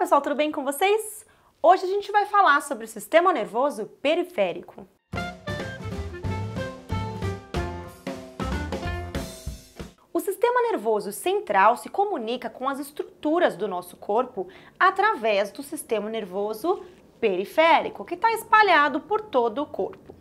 pessoal, tudo bem com vocês? Hoje a gente vai falar sobre o sistema nervoso periférico. O sistema nervoso central se comunica com as estruturas do nosso corpo através do sistema nervoso periférico, que está espalhado por todo o corpo.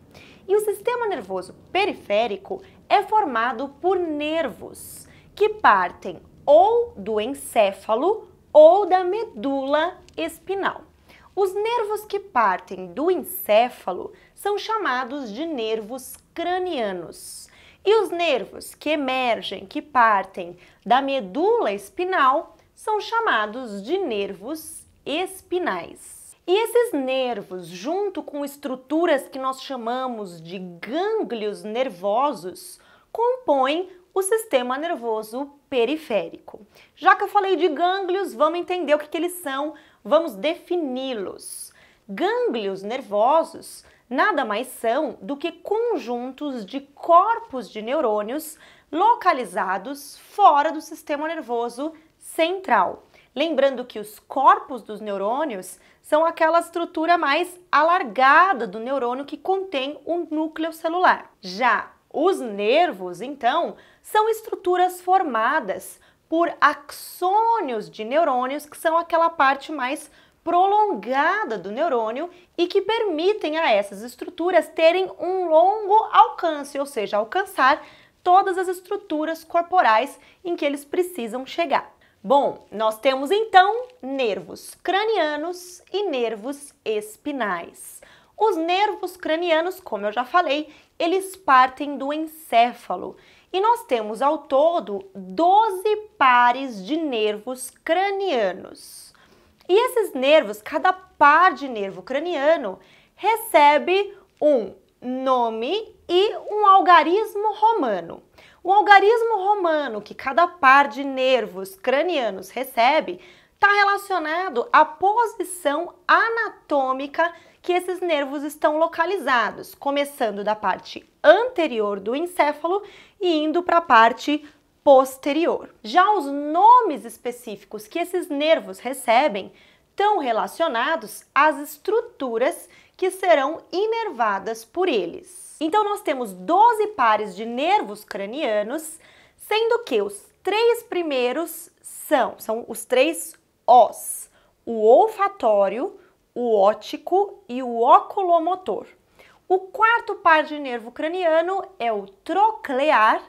E o sistema nervoso periférico é formado por nervos que partem ou do encéfalo ou da medula espinal. Os nervos que partem do encéfalo são chamados de nervos cranianos. E os nervos que emergem, que partem da medula espinal, são chamados de nervos espinais. E esses nervos, junto com estruturas que nós chamamos de gânglios nervosos, compõem o sistema nervoso periférico. Já que eu falei de gânglios, vamos entender o que, que eles são, vamos defini-los. Gânglios nervosos nada mais são do que conjuntos de corpos de neurônios localizados fora do sistema nervoso central. Lembrando que os corpos dos neurônios são aquela estrutura mais alargada do neurônio que contém o um núcleo celular. Já os nervos, então, são estruturas formadas por axônios de neurônios, que são aquela parte mais prolongada do neurônio e que permitem a essas estruturas terem um longo alcance, ou seja, alcançar todas as estruturas corporais em que eles precisam chegar. Bom, nós temos então nervos cranianos e nervos espinais. Os nervos cranianos, como eu já falei, eles partem do encéfalo. E nós temos ao todo 12 pares de nervos cranianos. E esses nervos, cada par de nervo craniano, recebe um nome e um algarismo romano. O algarismo romano que cada par de nervos cranianos recebe está relacionado à posição anatômica que esses nervos estão localizados, começando da parte anterior do encéfalo e indo para a parte posterior. Já os nomes específicos que esses nervos recebem estão relacionados às estruturas que serão inervadas por eles. Então nós temos 12 pares de nervos cranianos, sendo que os três primeiros são, são os três os, o olfatório, o ótico e o oculomotor. O quarto par de nervo craniano é o troclear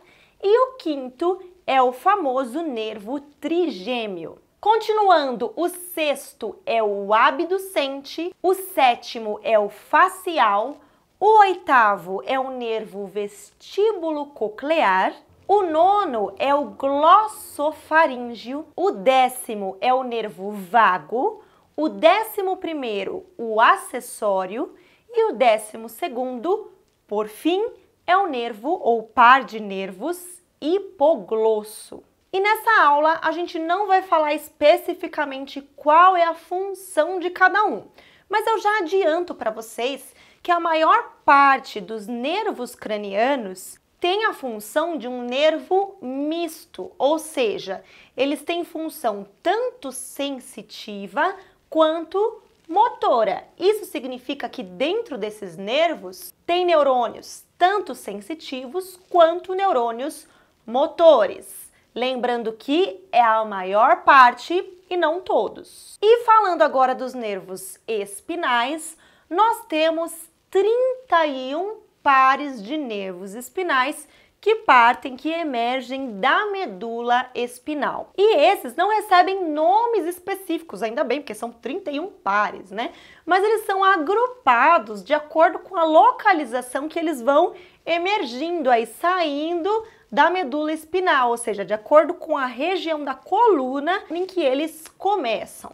e o quinto é o famoso nervo trigêmeo. Continuando, o sexto é o abducente, o sétimo é o facial, o oitavo é o nervo vestíbulo coclear, o nono é o glossofaríngeo, o décimo é o nervo vago, o décimo primeiro, o acessório. E o décimo segundo, por fim, é o nervo ou par de nervos hipoglosso. E nessa aula a gente não vai falar especificamente qual é a função de cada um, mas eu já adianto para vocês que a maior parte dos nervos cranianos tem a função de um nervo misto, ou seja, eles têm função tanto sensitiva quanto motora. Isso significa que dentro desses nervos tem neurônios tanto sensitivos quanto neurônios motores. Lembrando que é a maior parte e não todos. E falando agora dos nervos espinais, nós temos 31 pares de nervos espinais que partem, que emergem da medula espinal. E esses não recebem nomes específicos, ainda bem, porque são 31 pares, né? Mas eles são agrupados de acordo com a localização que eles vão emergindo aí, saindo da medula espinal, ou seja, de acordo com a região da coluna em que eles começam.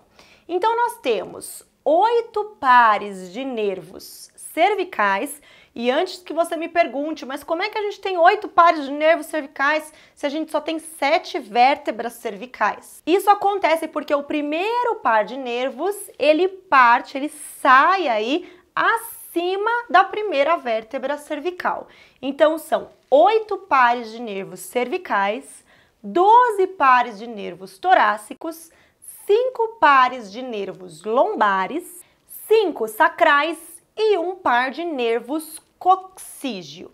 Então, nós temos oito pares de nervos cervicais e antes que você me pergunte, mas como é que a gente tem oito pares de nervos cervicais se a gente só tem sete vértebras cervicais? Isso acontece porque o primeiro par de nervos, ele parte, ele sai aí acima da primeira vértebra cervical. Então são oito pares de nervos cervicais, 12 pares de nervos torácicos, 5 pares de nervos lombares, 5 sacrais e um par de nervos coxígio.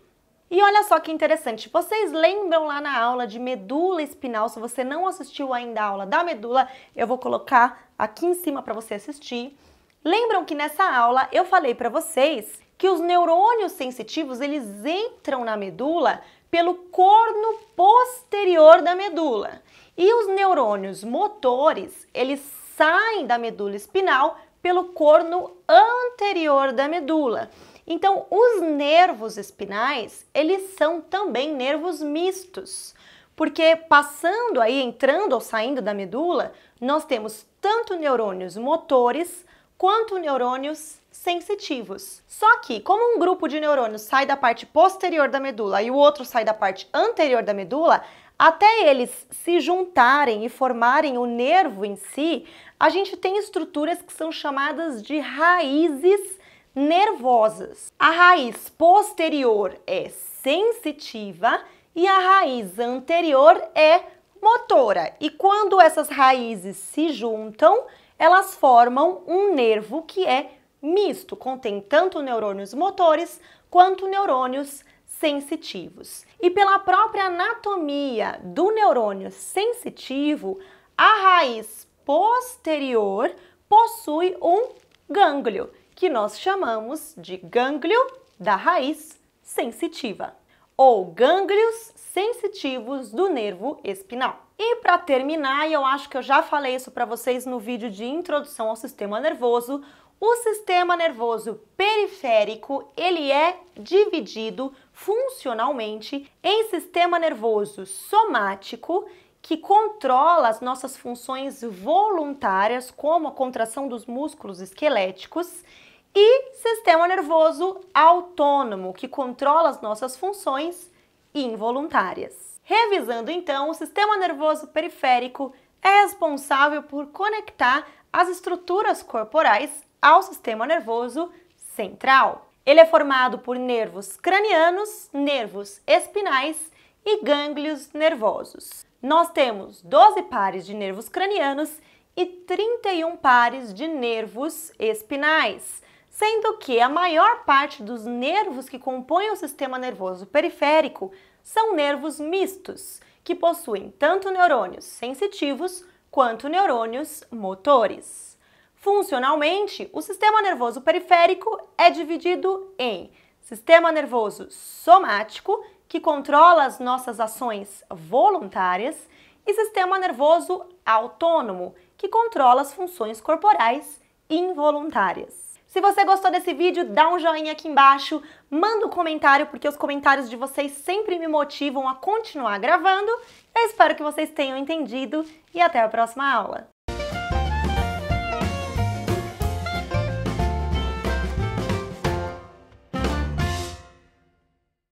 E olha só que interessante, vocês lembram lá na aula de medula espinal, se você não assistiu ainda a aula da medula, eu vou colocar aqui em cima para você assistir. Lembram que nessa aula eu falei para vocês que os neurônios sensitivos, eles entram na medula pelo corno posterior da medula. E os neurônios motores, eles saem da medula espinal pelo corno anterior da medula. Então, os nervos espinais, eles são também nervos mistos, porque passando aí, entrando ou saindo da medula, nós temos tanto neurônios motores quanto neurônios sensitivos. Só que, como um grupo de neurônios sai da parte posterior da medula e o outro sai da parte anterior da medula, até eles se juntarem e formarem o nervo em si, a gente tem estruturas que são chamadas de raízes nervosas. A raiz posterior é sensitiva e a raiz anterior é motora. E quando essas raízes se juntam, elas formam um nervo que é misto, contém tanto neurônios motores quanto neurônios sensitivos. E pela própria anatomia do neurônio sensitivo, a raiz posterior possui um gânglio que nós chamamos de gânglio da raiz sensitiva ou gânglios sensitivos do nervo espinal. E para terminar, eu acho que eu já falei isso para vocês no vídeo de introdução ao sistema nervoso, o sistema nervoso periférico, ele é dividido funcionalmente em sistema nervoso somático, que controla as nossas funções voluntárias, como a contração dos músculos esqueléticos, e sistema nervoso autônomo, que controla as nossas funções involuntárias. Revisando então, o sistema nervoso periférico é responsável por conectar as estruturas corporais ao sistema nervoso central. Ele é formado por nervos cranianos, nervos espinais e gânglios nervosos. Nós temos 12 pares de nervos cranianos e 31 pares de nervos espinais sendo que a maior parte dos nervos que compõem o sistema nervoso periférico são nervos mistos, que possuem tanto neurônios sensitivos quanto neurônios motores. Funcionalmente, o sistema nervoso periférico é dividido em sistema nervoso somático, que controla as nossas ações voluntárias, e sistema nervoso autônomo, que controla as funções corporais involuntárias. Se você gostou desse vídeo, dá um joinha aqui embaixo, manda um comentário, porque os comentários de vocês sempre me motivam a continuar gravando. Eu espero que vocês tenham entendido e até a próxima aula.